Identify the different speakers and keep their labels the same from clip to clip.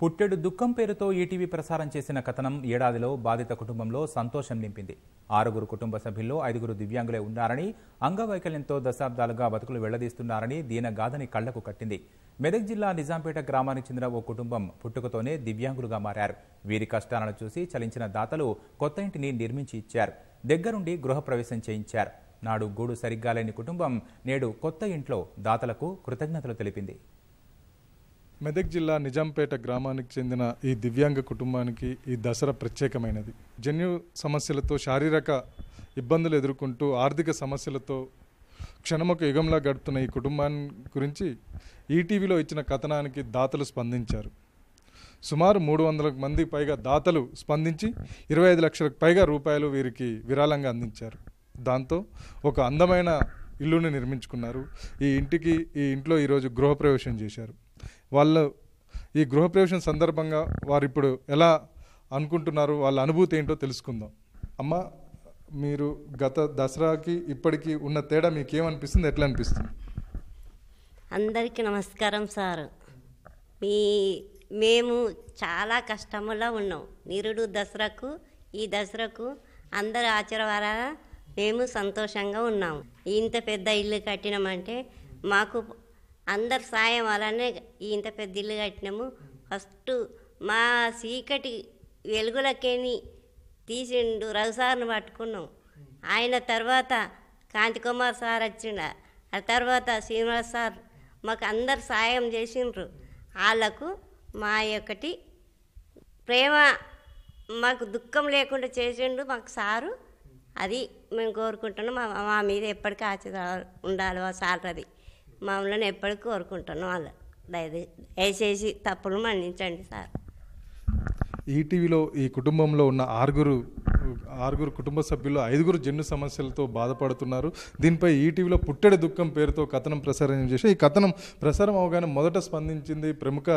Speaker 1: పుట్టెడు దుఃఖం పేరుతో ఈటీవీ ప్రసారం చేసిన కథనం ఏడాదిలో బాధిత కుటుంబంలో సంతోషం నింపింది ఆరుగురు కుటుంబ సభ్యుల్లో ఐదుగురు దివ్యాంగులే ఉన్నారని అంగవైకల్యంతో దశాబ్దాలుగా బతుకులు వెళ్లదీస్తున్నారని దీనగాథని కళ్లకు కట్టింది మెదక్ జిల్లా నిజాంపేట గ్రామానికి చెందిన ఓ కుటుంబం పుట్టుకతోనే దివ్యాంగులుగా మారారు వీరి కష్టాలను చూసి చలించిన దాతలు కొత్త ఇంటిని నిర్మించి ఇచ్చారు దగ్గరుండి గృహప్రవేశం చేయించారు నాడు గూడు సరిగ్గా లేని కుటుంబం నేడు కొత్త ఇంట్లో దాతలకు కృతజ్ఞతలు తెలిపింది మెదక్ జిల్లా నిజాంపేట
Speaker 2: గ్రామానికి చెందిన ఈ దివ్యాంగ కుటుంబానికి ఈ దసరా ప్రత్యేకమైనది జన్యు సమస్యలతో శారీరక ఇబ్బందులు ఎదుర్కొంటూ ఆర్థిక సమస్యలతో క్షణముకు యుగంలా గడుపుతున్న ఈ కుటుంబాన్ని గురించి ఈటీవీలో ఇచ్చిన కథనానికి దాతలు స్పందించారు సుమారు మూడు వందల మంది పైగా దాతలు స్పందించి ఇరవై ఐదు లక్షలకు పైగా రూపాయలు వీరికి విరాళంగా అందించారు దాంతో ఒక అందమైన ఇల్లుని నిర్మించుకున్నారు ఈ ఇంటికి ఈ ఇంట్లో ఈరోజు గృహప్రవేశం చేశారు వాళ్ళు ఈ గృహప్రవేశం సందర్భంగా వారు ఇప్పుడు ఎలా అనుకుంటున్నారు వాళ్ళ అనుభూతి ఏంటో తెలుసుకుందాం అమ్మ మీరు గత దసరాకి ఇప్పటికి ఉన్న తేడా ఏమనిపిస్తుంది ఎట్లా అనిపిస్తుంది
Speaker 3: అందరికీ నమస్కారం సార్ మీ మేము చాలా కష్టంలో ఉన్నాం నిరుడు దసరాకు ఈ దసరాకు అందరు ఆచరవారా మేము సంతోషంగా ఉన్నాము ఇంత పెద్ద ఇల్లు కట్టినామంటే మాకు అందరు సాయం అలానే ఇంత పెద్ద ఇల్లు కట్టినాము ఫస్ట్ మా చీకటి వెలుగులకేని తీసిండు రఘుసార్ని పట్టుకున్నాం ఆయన తర్వాత కాంతి కుమార్ సార్ వచ్చిండ ఆ తర్వాత శ్రీనివాస్ సార్ మాకు అందరు సాయం చేసిండ్రు వాళ్ళకు మా యొక్కటి ప్రేమ మాకు దుఃఖం లేకుండా చేసిండు మాకు సారు అది మేము కోరుకుంటున్నాం మా మీద ఎప్పటికీ ఆచ ఉండాలి సార్ అది మామూలుగా ఎప్పటికీ కోరుకుంటున్నాం అలా దయది దయచేసి తప్పులు మన్నించండి సార్
Speaker 2: ఈటీవీలో ఈ కుటుంబంలో ఉన్న ఆరుగురు ఆరుగురు కుటుంబ సభ్యులు ఐదుగురు జన్ను సమస్యలతో బాధపడుతున్నారు దీనిపై ఈటీవీలో పుట్టెడి దుఃఖం పేరుతో కథనం ప్రసారం చేసి ఈ కథనం ప్రసారం అవగానే మొదట స్పందించింది ప్రముఖ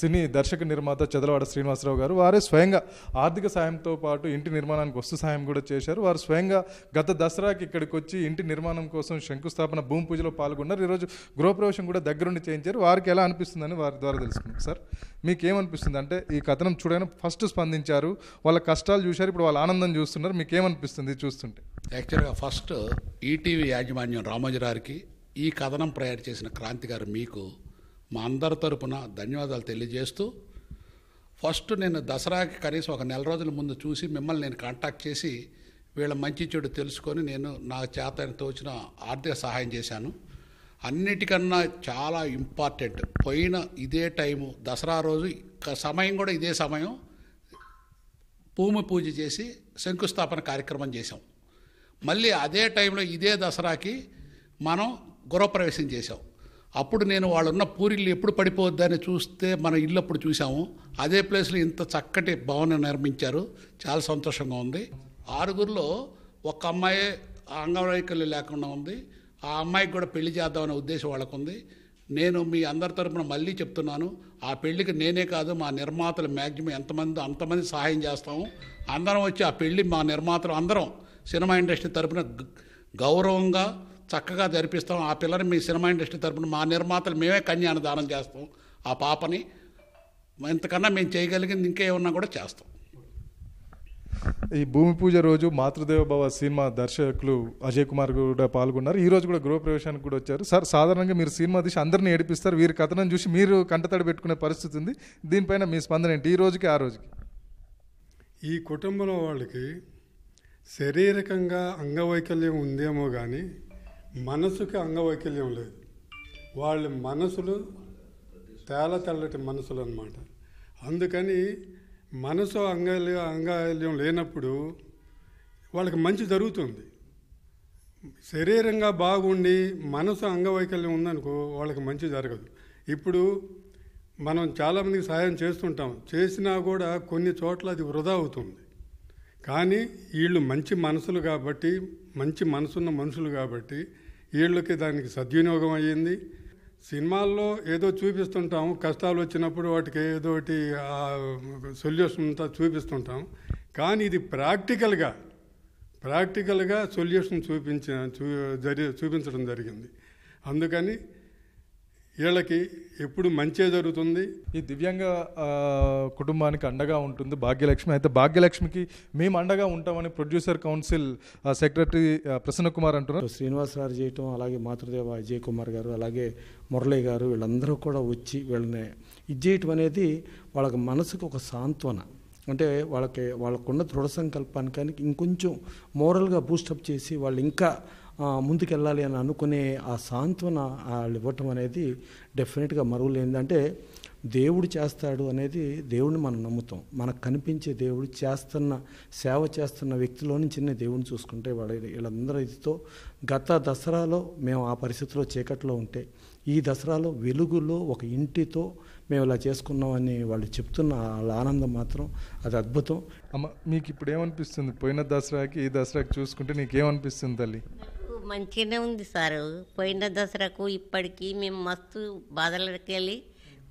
Speaker 2: సినీ దర్శక నిర్మాత చదలవాడ శ్రీనివాసరావు గారు వారే స్వయంగా ఆర్థిక సాయంతో పాటు ఇంటి నిర్మాణానికి వస్తు సాయం కూడా చేశారు వారు స్వయంగా గత దసరాకి ఇక్కడికి వచ్చి ఇంటి నిర్మాణం కోసం శంకుస్థాపన భూమి పూజలో పాల్గొన్నారు ఈరోజు గృహప్రవేశం కూడా దగ్గరుండి చేయించారు వారికి ఎలా అనిపిస్తుందని వారి ద్వారా తెలుసుకుంది సార్ మీకేమనిపిస్తుంది అంటే ఈ కథనం చూడగానే ఫస్ట్ స్పందించారు వాళ్ళ కష్టాలు చూశారు ఇప్పుడు వాళ్ళ ఆనందం చూస్తున్నారు మీకు ఏమనిపిస్తుంది చూస్తుంటే
Speaker 4: యాక్చువల్గా ఫస్ట్ ఈటీవీ యాజమాన్యం రామోజీరారికి ఈ కథనం ప్రయాణ చేసిన క్రాంతి గారు మీకు మా అందరి తరపున ధన్యవాదాలు తెలియజేస్తూ ఫస్ట్ నేను దసరాకి కనీసం ఒక నెల రోజుల ముందు చూసి మిమ్మల్ని నేను కాంటాక్ట్ చేసి వీళ్ళ మంచి చెడు తెలుసుకొని నేను నా చేత తోచిన ఆర్థిక సహాయం చేశాను అన్నిటికన్నా చాలా ఇంపార్టెంట్ పోయిన ఇదే టైము దసరా రోజు సమయం కూడా ఇదే సమయం భూమి పూజ చేసి శంకుస్థాపన కార్యక్రమం చేశాం మళ్ళీ అదే టైంలో ఇదే దసరాకి మనం గృహప్రవేశం చేశాం అప్పుడు నేను వాళ్ళున్న పూరిల్లు ఎప్పుడు పడిపోవద్దని చూస్తే మన ఇల్లు అప్పుడు చూసాము అదే ప్లేస్లో ఇంత చక్కటి భవనం నిర్మించారు చాలా సంతోషంగా ఉంది ఆరుగురిలో ఒక అమ్మాయి అంగవైకల్యం లేకుండా ఉంది ఆ అమ్మాయికి కూడా పెళ్లి చేద్దామనే ఉద్దేశం వాళ్ళకు ఉంది నేను మీ అందరి తరపున మళ్ళీ చెప్తున్నాను ఆ పెళ్లికి నేనే కాదు మా నిర్మాతలు మ్యాక్సిమం ఎంతమంది అంతమంది సహాయం చేస్తాము అందరం వచ్చి ఆ పెళ్లి మా నిర్మాతలు అందరం సినిమా ఇండస్ట్రీ తరపున గౌరవంగా చక్కగా జరిపిస్తాం ఆ పిల్లని మీ సినిమా ఇండస్ట్రీ తరపున మా నిర్మాతలు మేమే కన్యాన దానం చేస్తాం ఆ పాపని ఇంతకన్నా మేము చేయగలిగింది ఇంకేమన్నా కూడా చేస్తాం
Speaker 2: ఈ భూమి పూజ రోజు మాతృదేవ భవ సినిమా దర్శకులు అజయ్ కుమార్ కూడా పాల్గొన్నారు ఈ రోజు కూడా గృహప్రవేశానికి కూడా వచ్చారు సార్ సాధారణంగా మీరు సినిమా తీసి అందరినీ ఏడిపిస్తారు వీరి కథనం చూసి మీరు కంటతడి పెట్టుకునే పరిస్థితి ఉంది దీనిపైన మీ స్పందన ఏంటి ఈ రోజుకి ఆ రోజుకి
Speaker 5: ఈ కుటుంబంలో వాళ్ళకి శారీరకంగా అంగవైకల్యం ఉందేమో కానీ మనసుకి అంగవైకల్యం లేదు వాళ్ళ మనసులు తేల తెల్లటి మనసులు అనమాట అందుకని మనసు అంగల్య అంగాల్యం లేనప్పుడు వాళ్ళకి మంచి జరుగుతుంది శరీరంగా బాగుండి మనసు అంగవైకల్యం ఉందనుకో వాళ్ళకి మంచి జరగదు ఇప్పుడు మనం చాలామందికి సహాయం చేస్తుంటాం చేసినా కూడా కొన్ని చోట్ల అది వృధా అవుతుంది కానీ వీళ్ళు మంచి మనసులు కాబట్టి మంచి మనసున్న మనుషులు కాబట్టి వీళ్ళకి దానికి సద్వినియోగం అయ్యింది సినిమాల్లో ఏదో చూపిస్తుంటాము కష్టాలు వచ్చినప్పుడు వాటికి ఏదో ఒకటి సొల్యూషన్ అంతా చూపిస్తుంటాం కానీ ఇది ప్రాక్టికల్గా ప్రాక్టికల్గా సొల్యూషన్ చూపించ చూ జరి చూపించడం జరిగింది
Speaker 2: అందుకని వీళ్ళకి ఎప్పుడు మంచే జరుగుతుంది ఈ దివ్యాంగ కుటుంబానికి అండగా ఉంటుంది భాగ్యలక్ష్మి అయితే భాగ్యలక్ష్మికి మేము అండగా ఉంటామని producer council secretary Prasanna Kumar అంటున్నారు శ్రీనివాసరావు చేయటం అలాగే మాతృదేవ అజయ్ కుమార్ గారు అలాగే మురళి గారు వీళ్ళందరూ కూడా వచ్చి వీళ్ళని ఇది చేయటం అనేది వాళ్ళకి మనసుకు ఒక సాంత్వన అంటే వాళ్ళకి వాళ్ళకున్న దృఢ సంకల్పానికి ఇంకొంచెం మోరల్గా బూస్టప్ చేసి వాళ్ళు ఇంకా ముందుకెళ్ళాలి అని అనుకునే ఆ సాంత్వన వాళ్ళు ఇవ్వటం అనేది డెఫినెట్గా మరువులు దేవుడు చేస్తాడు అనేది దేవుడిని మనం నమ్ముతాం మనకు కనిపించే దేవుడు చేస్తున్న సేవ చేస్తున్న వ్యక్తిలో చిన్న దేవుడిని చూసుకుంటే వాళ్ళ వీళ్ళందరూ ఇదితో గత దసరాలో మేము ఆ పరిస్థితిలో చీకట్లో ఉంటే ఈ దసరాలో వెలుగులో ఒక ఇంటితో మేము ఇలా చేసుకున్నామని వాళ్ళు చెప్తున్న వాళ్ళ ఆనందం మాత్రం అది అద్భుతం అమ్మ మీకు ఇప్పుడు ఏమనిపిస్తుంది పోయిన దసరాకి ఈ దసరాకి చూసుకుంటే నీకేమనిపిస్తుంది తల్లి
Speaker 3: మంచిగానే ఉంది సారు పోయిన దసరాకు ఇప్పటికీ మేము మస్తు బాధలకి వెళ్ళి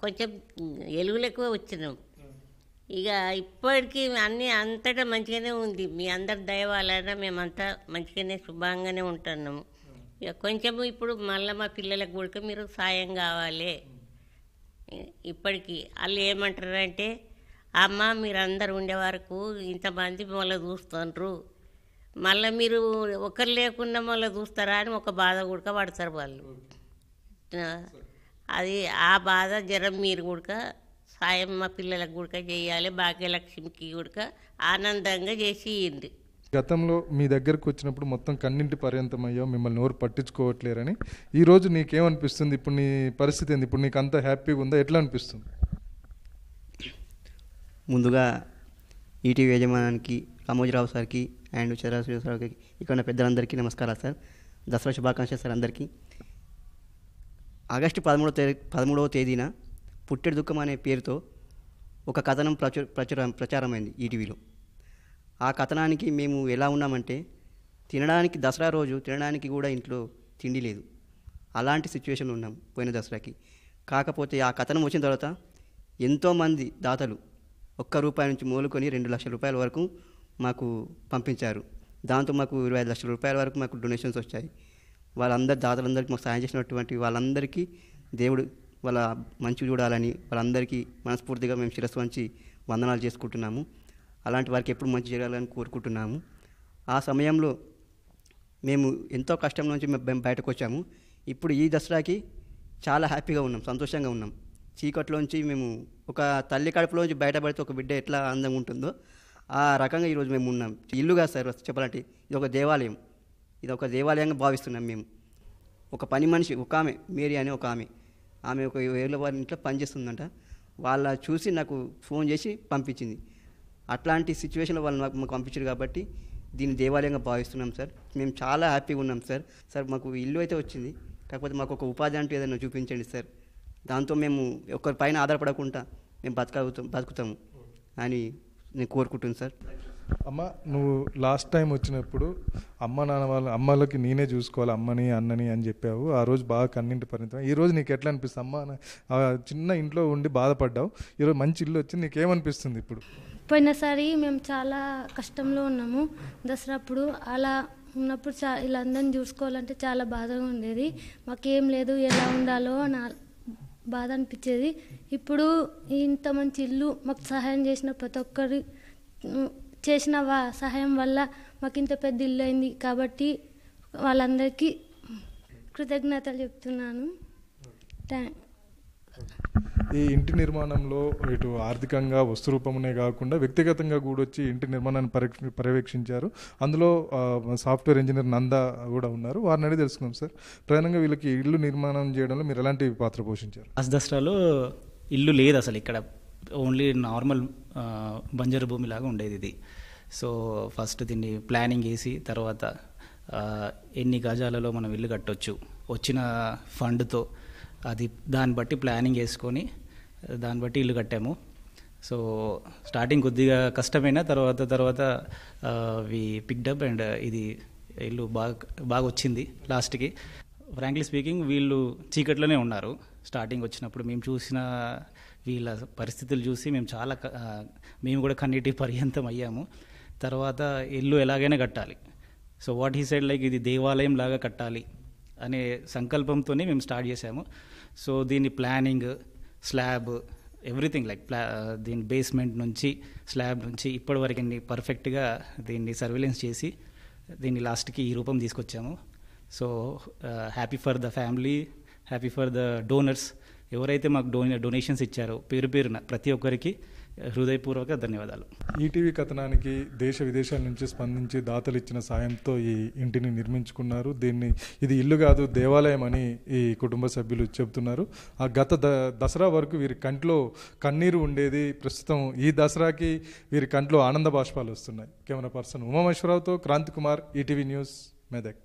Speaker 3: కొంచెం ఎక్కువ వచ్చినాం ఇక ఇప్పటికీ అన్నీ అంతటా మంచిగానే ఉంది మీ అందరి దయ మేమంతా మంచిగానే శుభంగానే ఉంటున్నాము ఇక కొంచెం ఇప్పుడు మళ్ళీ మా పిల్లలకు కూడా మీరు సాయం కావాలి ఇప్పటికీ వాళ్ళు ఏమంటారంటే అమ్మ మీరు అందరు ఉండే వరకు ఇంతమంది మళ్ళీ చూస్తుండ్రు మళ్ళీ మీరు ఒకరు లేకుండా మళ్ళీ చూస్తారా అని ఒక బాధ కూడక పడతారు వాళ్ళు అది ఆ బాధ జ్వరం మీరు కూడక సాయం మా పిల్లలకు కూడక చేయాలి భాగ్యలక్ష్మికి కూడక ఆనందంగా చేసి ఇయ్యండి
Speaker 2: గతంలో మీ దగ్గరకు వచ్చినప్పుడు మొత్తం కన్నింటి పర్యంతం అయ్యో మిమ్మల్ని ఎవరు పట్టించుకోవట్లేరని ఈరోజు నీకేమనిపిస్తుంది ఇప్పుడు నీ పరిస్థితి ఏంది ఇప్పుడు నీకు అంత హ్యాపీగా ఉందా ఎట్లా అనిపిస్తుంది ముందుగా ఈటీవీ యజమానానికి రామోజీరావు సార్కి అండ్
Speaker 3: చంద్రశివ సార్కి ఇక్కడ ఉన్న పెద్దలందరికీ నమస్కారాలు సార్ దసరా శుభాకాంక్షలు సార్ అందరికీ ఆగస్టు పదమూడవ తేదీ పదమూడవ తేదీన పుట్టెడు దుఃఖం అనే పేరుతో ఒక కథనం ప్రచు ప్రచుర ప్రచారమైంది ఈటీవీలో ఆ కథనానికి మేము ఎలా ఉన్నామంటే తినడానికి దసరా రోజు తినడానికి కూడా ఇంట్లో తిండి లేదు అలాంటి సిచ్యువేషన్లో ఉన్నాం పోయిన దసరాకి కాకపోతే ఆ కథనం వచ్చిన తర్వాత ఎంతోమంది దాతలు ఒక్క రూపాయి నుంచి మూలుకొని రెండు లక్షల రూపాయల వరకు మాకు పంపించారు దాంతో మాకు ఇరవై ఐదు లక్షల రూపాయల వరకు మాకు డొనేషన్స్ వచ్చాయి వాళ్ళందరి దాతలందరికీ మాకు సాయం చేసినటువంటి వాళ్ళందరికీ దేవుడు వాళ్ళ మంచి చూడాలని వాళ్ళందరికీ మనస్ఫూర్తిగా మేము శిరస్సు వంచి వందనాలు చేసుకుంటున్నాము అలాంటి వారికి ఎప్పుడు మంచి జరగాలని కోరుకుంటున్నాము ఆ సమయంలో మేము ఎంతో కష్టం నుంచి మేము బయటకు వచ్చాము ఇప్పుడు ఈ దసరాకి చాలా హ్యాపీగా ఉన్నాం సంతోషంగా ఉన్నాం చీకట్లోంచి మేము ఒక తల్లి కడుపులోంచి బయటపడితే ఒక బిడ్డ ఎట్లా అందంగా ఉంటుందో ఆ రకంగా ఈరోజు మేము ఉన్నాం ఇల్లుగా సార్ చెప్పాలంటే ఇది ఒక దేవాలయం ఇది ఒక దేవాలయంగా భావిస్తున్నాం మేము ఒక పని మనిషి ఒక ఆమె మేరీ అనే ఒక ఆమె ఆమె ఒక ఏళ్ళ వారి ఇంట్లో పనిచేస్తుందంట వాళ్ళ చూసి నాకు ఫోన్ చేసి పంపించింది అట్లాంటి సిచ్యువేషన్లో వాళ్ళు నాకు మాకు పంపించారు కాబట్టి దీన్ని దేవాలయంగా భావిస్తున్నాం సార్ మేము చాలా హ్యాపీగా ఉన్నాం సార్ సార్ మాకు ఇల్లు అయితే వచ్చింది కాకపోతే మాకు ఒక ఉపాధి అంటూ ఏదైనా చూపించండి సార్ దాంతో మేము ఒకరి పైన ఆధారపడకుండా మేము బతకలుగుతాం బతుకుతాము అని నేను కోరుకుంటుంది సార్
Speaker 2: అమ్మ నువ్వు లాస్ట్ టైం వచ్చినప్పుడు అమ్మ నాన్న వాళ్ళ అమ్మలకి నేనే చూసుకోవాలి అమ్మని అన్నని అని చెప్పావు ఆ రోజు బాగా కన్నింటి పరిమితం ఈ రోజు నీకు ఎట్లా అనిపిస్తుంది అమ్మ చిన్న ఇంట్లో ఉండి బాధపడ్డావు ఈరోజు మంచి ఇల్లు వచ్చింది నీకేమనిపిస్తుంది ఇప్పుడు
Speaker 5: పోయినసారి మేము చాలా కష్టంలో ఉన్నాము దసరా అప్పుడు అలా ఉన్నప్పుడు చా ఇలా అందరిని చూసుకోవాలంటే చాలా బాధగా ఉండేది మాకేం లేదు ఎలా ఉండాలో అని బాధ అనిపించేది ఇప్పుడు ఇంత మంచి ఇల్లు మాకు సహాయం చేసిన ప్రతి ఒక్కరి చేసిన వా సహాయం వల్ల మాకు ఇంత పెద్ద ఇల్లు అయింది కాబట్టి వాళ్ళందరికీ కృతజ్ఞతలు చెప్తున్నాను థ్యాంక్
Speaker 2: ఈ ఇంటి నిర్మాణంలో ఇటు ఆర్థికంగా వస్తురూపమునే కాకుండా వ్యక్తిగతంగా కూడా వచ్చి ఇంటి నిర్మాణాన్ని పర్యవేక్షించారు అందులో సాఫ్ట్వేర్ ఇంజనీర్ నంద కూడా ఉన్నారు వారిని అడిగి తెలుసుకున్నాం సార్ ప్రధానంగా వీళ్ళకి ఇల్లు
Speaker 1: నిర్మాణం చేయడంలో మీరు ఎలాంటి పాత్ర పోషించారు అస్దస్రాలో ఇల్లు లేదు అసలు ఇక్కడ ఓన్లీ నార్మల్ బంజరు భూమి లాగా ఉండేది ఇది సో ఫస్ట్ దీన్ని ప్లానింగ్ వేసి తర్వాత ఎన్ని గజాలలో మనం ఇల్లు కట్టొచ్చు వచ్చిన ఫండ్తో అది దాన్ని బట్టి ప్లానింగ్ వేసుకొని దాన్ని బట్టి ఇల్లు కట్టాము సో స్టార్టింగ్ కొద్దిగా కష్టమైన తర్వాత తర్వాత వి పిక్డప్ అండ్ ఇది ఇల్లు బాగా బాగా వచ్చింది లాస్ట్కి ఫ్రాంక్లీ స్పీకింగ్ వీళ్ళు చీకట్లోనే ఉన్నారు స్టార్టింగ్ వచ్చినప్పుడు మేము చూసిన వీళ్ళ పరిస్థితులు చూసి మేము చాలా మేము కూడా కన్నీటి పర్యంతం అయ్యాము తర్వాత ఇల్లు ఎలాగైనా కట్టాలి so what he said like ఇది దేవాలయం లాగా కట్టాలి అనే సంకల్పంతోనే మేము స్టార్ట్ చేసాము సో దీని ప్లానింగ్ స్లాబ్ ఎవ్రీథింగ్ లైక్ ప్లా దీని బేస్మెంట్ నుంచి స్లాబ్ నుంచి ఇప్పటి వరకు అన్ని పర్ఫెక్ట్గా దీన్ని సర్వేలెన్స్ చేసి దీన్ని లాస్ట్కి ఈ రూపం తీసుకొచ్చాము so happy for the family happy for the donors ఎవరైతే మాకు డోనే డొనేషన్స్ ఇచ్చారో పేరు పేరున ప్రతి ఒక్కరికి హృదయపూర్వక ధన్యవాదాలు
Speaker 2: ఈటీవీ కథనానికి దేశ విదేశాల నుంచి స్పందించి దాతలు ఇచ్చిన సాయంతో ఈ ఇంటిని నిర్మించుకున్నారు దీన్ని ఇది ఇల్లు కాదు దేవాలయం అని ఈ కుటుంబ సభ్యులు చెబుతున్నారు ఆ గత ద దసరా వరకు వీరి కంట్లో కన్నీరు ఉండేది ప్రస్తుతం ఈ దసరాకి వీరి కంట్లో ఆనంద బాష్పాలు వస్తున్నాయి కెమెరా పర్సన్ ఉమామేశ్వరరావుతో క్రాంతి కుమార్ ఈటీవీ న్యూస్ మెదక్